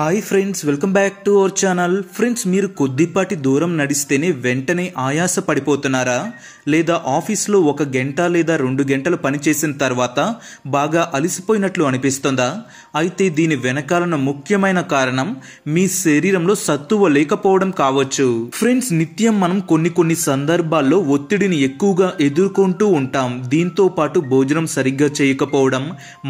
hi friends welcome back to our channel friends మీరు కొద్దిపాటి దూరం నడిస్తేనే వెంటనే ఆయాస పడిపోతున్నారా లేదా ఆఫీస్లో ఒక గంట లేదా రెండు గంటలు పనిచేసిన తర్వాత బాగా అలసిపోయినట్లు అనిపిస్తుందా అయితే దీని వెనకాలన్న ముఖ్యమైన కారణం మీ శరీరంలో సత్తువ లేకపోవడం కావచ్చు ఫ్రెండ్స్ నిత్యం మనం కొన్ని కొన్ని సందర్భాల్లో ఒత్తిడిని ఎక్కువగా ఎదుర్కొంటూ ఉంటాం దీంతో పాటు భోజనం సరిగ్గా చేయకపోవడం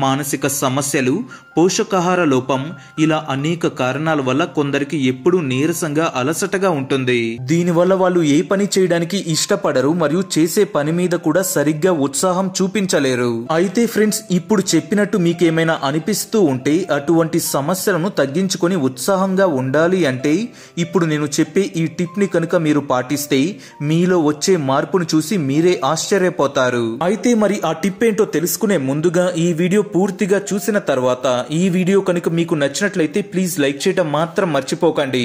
మానసిక సమస్యలు పోషకాహార లోపం ఇలా అనేక కారణాల వల్ల కొందరికి ఎప్పుడూ నీరసంగా అలసటగా ఉంటుంది దీనివల్ల వాళ్ళు ఏ పని చేయడానికి ఇష్టపడరు మరియు చేసే పని మీద కూడా సరిగ్గా ఉత్సాహం చూపించలేరు అయితే ఫ్రెండ్స్ ఇప్పుడు చెప్పినట్టు మీకేమైనా అనిపిస్తూ ఉంటే అటువంటి సమస్యలను తగ్గించుకొని ఉత్సాహంగా ఉండాలి అంటే ఇప్పుడు నేను చెప్పే ఈ టిప్ని కనుక మీరు పాటిస్తే మీలో వచ్చే మార్పును చూసి మీరే ఆశ్చర్యపోతారు అయితే మరి ఆ టిప్ ఏంటో తెలుసుకునే ముందుగా ఈ వీడియో పూర్తిగా చూసిన తర్వాత ఈ వీడియో కనుక మీకు నచ్చినట్లయితే ప్లీజ్ లైక్ చేయడం మాత్రం మర్చిపోకండి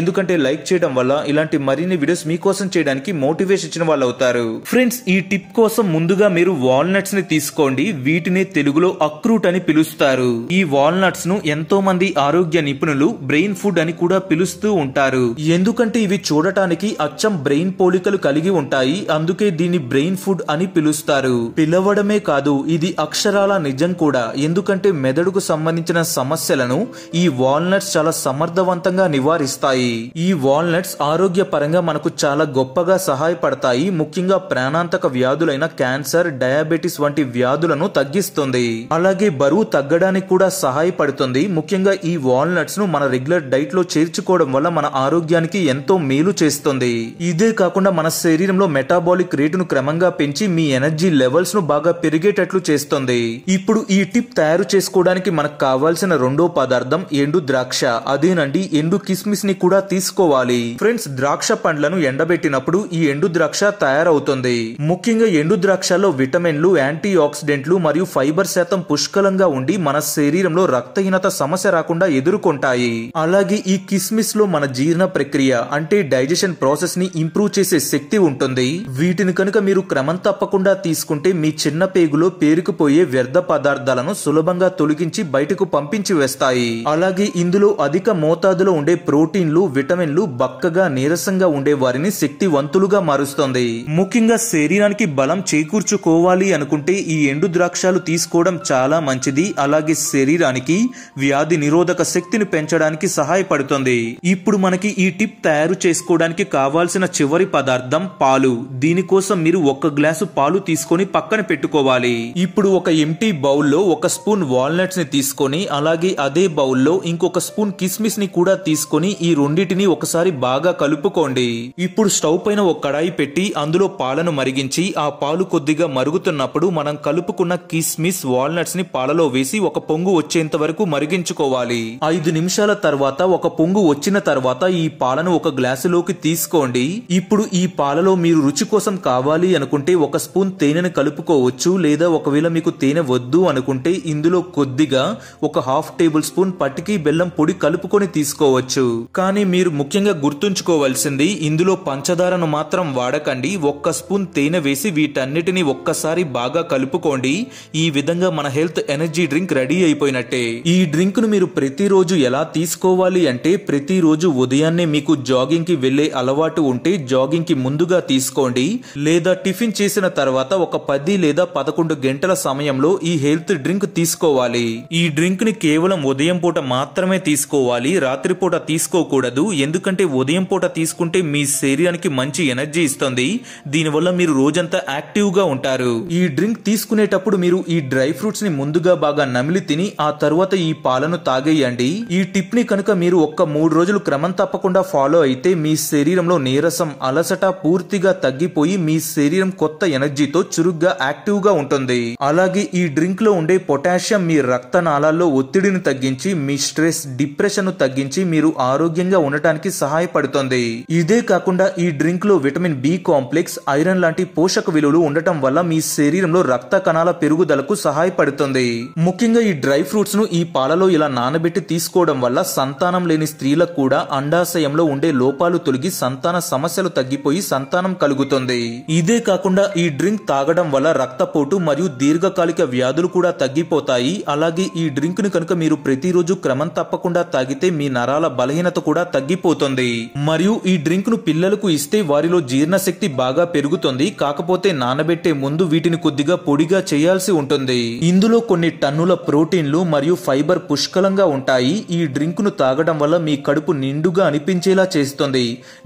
ఎందుకంటే లైక్ చేయడం వల్ల ఇలాంటి మరిన్ని వీడియోస్ మీకోసం చేయడానికి మోటివేషన్ ఇచ్చిన వాళ్ళు అవుతారు ఫ్రెండ్స్ ఈ టిప్ కోసం ముందుగా మీరు వాల్నట్స్ ని తీసుకోండి వీటిని తెలుగులో అక్రూట్ అని పిలుస్తారు ఈ వాల్నట్స్ ను ఎంతో మంది ఆరోగ్య నిపుణులు బ్రెయిన్ ఫుడ్ అని కూడా పిలుస్తూ ఉంటారు ఎందుకంటే ఇవి చూడటానికి అచ్చం బ్రెయిన్ పోలికలు కలిగి ఉంటాయి అందుకే దీన్ని బ్రెయిన్ ఫుడ్ అని పిలుస్తారు పిలవడమే కాదు ఇది అక్షరాల నిజం కూడా ఎందుకంటే మెదడుకు సంబంధించిన సమస్యలను ఈ వాల్నట్స్ చాలా సమర్థవంతంగా నివారిస్తాయి ఈ వాల్నట్స్ ఆరోగ్య పరంగా మనకు చాలా గొప్పగా సహాయపడతాయి ముఖ్యంగా ప్రాణాంతక వ్యాధులైన క్యాన్సర్ డయాబెటీస్ వంటి వ్యాధులను తగ్గిస్తుంది అలాగే బరువు తగ్గడానికి కూడా సహాయపడుతుంది ముఖ్యంగా ఈ వాల్నట్స్ ను మన రెగ్యులర్ డైట్ లో చేర్చుకోవడం వల్ల మన ఆరోగ్యానికి ఎంతో మేలు చేస్తుంది ఇదే కాకుండా మన శరీరంలో మెటాబాలిక్ రేటును క్రమంగా పెంచి మీ ఎనర్జీ లెవెల్స్ ను బాగా పెరిగేటట్లు చేస్తుంది ఇప్పుడు ఈ టిప్ తయారు చేసుకోవడానికి మనకు కావాల్సిన రెండో పదార్థం ఎండు ద్రాక్ష అదేనండి ఎండు కిస్మిస్ ని కూడా తీసుకోవాలి ఫ్రెండ్స్ ద్రాక్ష పండ్లను ఎండబెట్టినప్పుడు ఈ ఎండు ద్రాక్ష తయారవుతుంది ముఖ్యంగా ఎండు ద్రాక్షలో విటమిన్లు యాంటీ ఆక్సిడెంట్లు మరియు ఫైబర్ శాతం పుష్కలంగా ఉండి మన శరీరం శరీరంలో రక్తహీనత సమస్య రాకుండా ఎదుర్కొంటాయి అలాగే ఈ కిస్మిస్ లో మన జీర్ణ ప్రక్రియ అంటే డైజెషన్ ప్రాసెస్ ని ఇంప్రూవ్ చేసే శక్తి ఉంటుంది వీటిని కనుక మీరు క్రమం తప్పకుండా తీసుకుంటే మీ చిన్న పేగులో పేరుకుపోయే వ్యర్థ పదార్థాలను సులభంగా తొలగించి బయటకు పంపించి వేస్తాయి అలాగే ఇందులో అధిక మోతాదులో ఉండే ప్రోటీన్లు విటమిన్లు బక్కగా నీరసంగా ఉండే వారిని శక్తివంతులుగా మారుస్తుంది ముఖ్యంగా శరీరానికి బలం చేకూర్చుకోవాలి అనుకుంటే ఈ ఎండు ద్రాక్షాలు తీసుకోవడం చాలా మంచిది అలాగే శరీరం శరీరానికి వ్యాధి నిరోధక శక్తిని పెంచడానికి సహాయపడుతుంది ఇప్పుడు మనకి ఈ టిప్ తయారు చేసుకోవడానికి కావాల్సిన చివరి పదార్థం పాలు దీనికోసం మీరు ఒక గ్లాసు పాలు తీసుకొని పక్కన పెట్టుకోవాలి ఇప్పుడు ఒక ఎంటీ బౌల్లో ఒక స్పూన్ వాల్నట్స్ ని తీసుకొని అలాగే అదే బౌల్లో ఇంకొక స్పూన్ కిస్మిస్ ని కూడా తీసుకొని ఈ రెండింటిని ఒకసారి బాగా కలుపుకోండి ఇప్పుడు స్టవ్ పైన ఒక కడాయి పెట్టి అందులో పాలను మరిగించి ఆ పాలు కొద్దిగా మరుగుతున్నప్పుడు మనం కలుపుకున్న కిస్మిస్ వాల్నట్స్ ని పాలలో వేసి ఒక పొంగు వచ్చేంత వరకు మరిగించుకోవాలి ఐదు నిమిషాల తర్వాత ఒక పొంగు వచ్చిన తర్వాత ఈ పాలను ఒక గ్లాసులోకి తీసుకోండి ఇప్పుడు ఈ పాలలో మీరు రుచి కోసం కావాలి అనుకుంటే ఒక స్పూన్ తేనెను కలుపుకోవచ్చు లేదా ఒకవేళ మీకు తేనె వద్దు అనుకుంటే ఇందులో కొద్దిగా ఒక హాఫ్ టేబుల్ స్పూన్ పట్టికి బెల్లం పొడి కలుపుకొని తీసుకోవచ్చు కానీ మీరు ముఖ్యంగా గుర్తుంచుకోవాల్సింది ఇందులో పంచదారను మాత్రం వాడకండి ఒక్క స్పూన్ తేనె వేసి వీటన్నిటిని ఒక్కసారి బాగా కలుపుకోండి ఈ విధంగా మన హెల్త్ ఎనర్జీ డ్రింక్ రెడీ అయిపోయింది అయిపోయినట్టే ఈ డ్రింక్ ను మీరు ప్రతిరోజు ఎలా తీసుకోవాలి అంటే ప్రతిరోజు ఉదయాన్నే మీకు జాగింగ్ కి వెళ్లే అలవాటు ఉంటే జాగింగ్ కి ముందుగా తీసుకోండి లేదా టిఫిన్ చేసిన తర్వాత ఒక పది లేదా పదకొండు గంటల సమయంలో ఈ హెల్త్ డ్రింక్ తీసుకోవాలి ఈ డ్రింక్ ని కేవలం ఉదయం పూట మాత్రమే తీసుకోవాలి రాత్రిపూట తీసుకోకూడదు ఎందుకంటే ఉదయం పూట తీసుకుంటే మీ శరీరానికి మంచి ఎనర్జీ ఇస్తుంది దీనివల్ల మీరు రోజంతా యాక్టివ్ గా ఉంటారు ఈ డ్రింక్ తీసుకునేటప్పుడు మీరు ఈ డ్రై ఫ్రూట్స్ ని ముందుగా బాగా నమిలి తిని ఆ తరువాత ఈ పాలను తాగేయండి ఈ టిప్ ని కనుక మీరు ఒక్క మూడు రోజులు క్రమం తప్పకుండా ఫాలో అయితే మీ శరీరంలో నీరసం అలసట పూర్తిగా తగ్గిపోయి మీ శరీరం కొత్త ఎనర్జీతో చురుగ్గా యాక్టివ్ గా ఉంటుంది అలాగే ఈ డ్రింక్ లో ఉండే పొటాషియం మీ రక్తనాళాల్లో ఒత్తిడిని తగ్గించి మీ స్ట్రెస్ డిప్రెషన్ ను తగ్గించి మీరు ఆరోగ్యంగా ఉండటానికి సహాయపడుతుంది ఇదే కాకుండా ఈ డ్రింక్ లో విటమిన్ బి కాంప్లెక్స్ ఐరన్ లాంటి పోషక విలువలు ఉండటం వల్ల మీ శరీరంలో రక్త కణాల పెరుగుదలకు సహాయపడుతుంది ముఖ్యంగా ఈ డ్రై ఫ్రూట్స్ను ఈ పాలలో ఇలా నానబెట్టి తీసుకోవడం వల్ల సంతానం లేని స్త్రీలకు కూడా అండాశయంలో ఉండే లోపాలు తొలగి సంతాన సమస్యలు తగ్గిపోయి సంతానం కలుగుతుంది ఇదే కాకుండా ఈ డ్రింక్ తాగడం వల్ల రక్తపోటు మరియు దీర్ఘకాలిక వ్యాధులు కూడా తగ్గిపోతాయి అలాగే ఈ డ్రింక్ ను కనుక మీరు ప్రతిరోజు క్రమం తప్పకుండా తాగితే మీ నరాల బలహీనత కూడా తగ్గిపోతుంది మరియు ఈ డ్రింక్ ను పిల్లలకు ఇస్తే వారిలో జీర్ణశక్తి బాగా పెరుగుతుంది కాకపోతే నానబెట్టే ముందు వీటిని కొద్దిగా పొడిగా చేయాల్సి ఉంటుంది ఇందులో కొన్ని టన్నుల ప్రోటీన్లు మరియు ఫైబర్ పుష్కలంగా ఉంటాయి ఈ డ్రింక్ను తాగడం వల్ల మీ కడుపు నిండుగా అనిపించేలా చేస్తుంది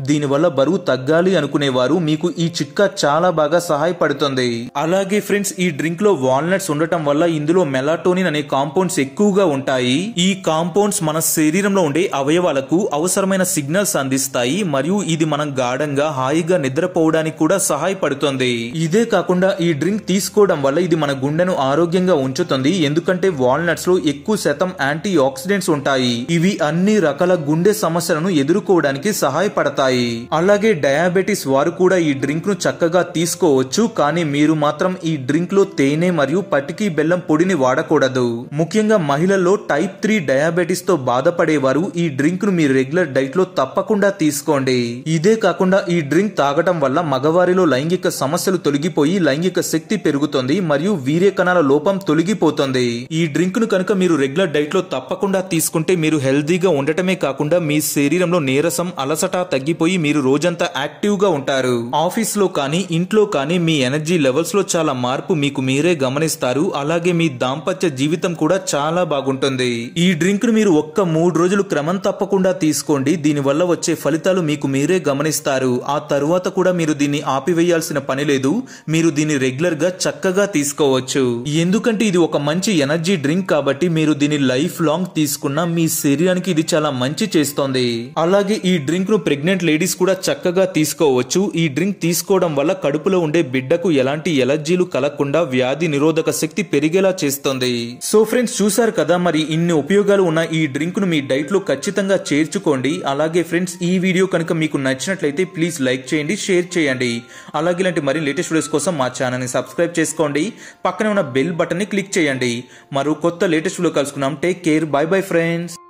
దీనివల్ల బరువు తగ్గాలి అనుకునేవారు మీకు ఈ చిట్కా చాలా బాగా సహాయపడుతుంది అలాగే ఫ్రెండ్స్ ఈ డ్రింక్ లో వాల్నట్స్ ఉండటం వల్ల ఇందులో మెలాటోనిన్ అనే కాంపౌండ్స్ ఎక్కువగా ఉంటాయి ఈ కాంపౌండ్స్ మన శరీరంలో ఉండే అవయవాలకు అవసరమైన సిగ్నల్స్ అందిస్తాయి మరియు ఇది మనం గాఢంగా హాయిగా నిద్రపోవడానికి కూడా సహాయపడుతుంది ఇదే కాకుండా ఈ డ్రింక్ తీసుకోవడం వల్ల ఇది మన గుండెను ఆరోగ్యంగా ఉంచుతుంది ఎందుకంటే వాల్నట్స్ లో ఎక్కువ శాతం యాంటీ ఆక్సిడెంట్స్ ఉంటాయి ఇవి అన్ని రకాల గుండె సమస్యలను ఎదుర్కోవడానికి సహాయపడతాయి అలాగే డయాబెటిస్ వారు కూడా ఈ డ్రింక్ ను చక్కగా తీసుకోవచ్చు కానీ మీరు మాత్రం ఈ డ్రింక్ లో తేనె మరియు పటికీ బెల్లం పొడిని వాడకూడదు ముఖ్యంగా మహిళల్లో టైప్ త్రీ డయాబెటీస్ తో బాధపడేవారు ఈ డ్రింక్ ను మీ రెగ్యులర్ డైట్ లో తప్పకుండా తీసుకోండి ఇదే కాకుండా ఈ డ్రింక్ తాగటం వల్ల మగవారిలో లైంగిక సమస్యలు తొలగిపోయి లైంగిక శక్తి పెరుగుతుంది మరియు వీర్య కణాల లోపం తొలగిపోతుంది ఈ డ్రింక్ ను విటమిన్లు కనుక మీరు రెగ్యులర్ డైట్లో తప్పకుండా తీసుకుంటే మీరు హెల్దీగా ఉండటమే కాకుండా మీ శరీరంలో నీరసం అలసట తగ్గిపోయి మీరు రోజంతా యాక్టివ్గా ఉంటారు ఆఫీస్లో కానీ ఇంట్లో కానీ మీ ఎనర్జీ లెవెల్స్లో చాలా మార్పు మీకు మీరే గమనిస్తారు అలాగే మీ దాంపత్య జీవితం కూడా చాలా బాగుంటుంది ఈ డ్రింక్ను మీరు ఒక్క మూడు రోజులు క్రమం తప్పకుండా తీసుకోండి దీనివల్ల వచ్చే ఫలితాలు మీకు మీరే గమనిస్తారు ఆ తరువాత కూడా మీరు దీన్ని ఆపివేయాల్సిన పని లేదు మీరు దీన్ని రెగ్యులర్గా చక్కగా తీసుకోవచ్చు ఎందుకంటే ఇది ఒక మంచి ఎనర్జీ డ్రింక్ కాబట్టి మీరు దీని లైఫ్ లాంగ్ తీసుకున్న మీ శరీరానికి ఇది చాలా మంచి చేస్తోంది అలాగే ఈ డ్రింక్ ను ప్రెగ్నెంట్ లేడీస్ కూడా చక్కగా తీసుకోవచ్చు ఈ డ్రింక్ తీసుకోవడం వల్ల కడుపులో ఉండే బిడ్డకు ఎలాంటి ఎలర్జీలు కలగకుండా వ్యాధి నిరోధక శక్తి పెరిగేలా చేస్తోంది సో ఫ్రెండ్స్ చూసారు కదా మరి ఇన్ని ఉపయోగాలు ఉన్న ఈ డ్రింక్ ను మీ డైట్ లో ఖచ్చితంగా చేర్చుకోండి అలాగే ఫ్రెండ్స్ ఈ వీడియో కనుక మీకు నచ్చినట్లయితే ప్లీజ్ లైక్ చేయండి షేర్ చేయండి అలాగే ఇలాంటి మరి లేటెస్ట్ వీడియోస్ కోసం మా ని సబ్స్క్రైబ్ చేసుకోండి పక్కనే ఉన్న బెల్ ని క్లిక్ చేయండి మరో కొత్త లేటెస్ట్ వీడియో కలుసుకున్నాం take care bye bye friends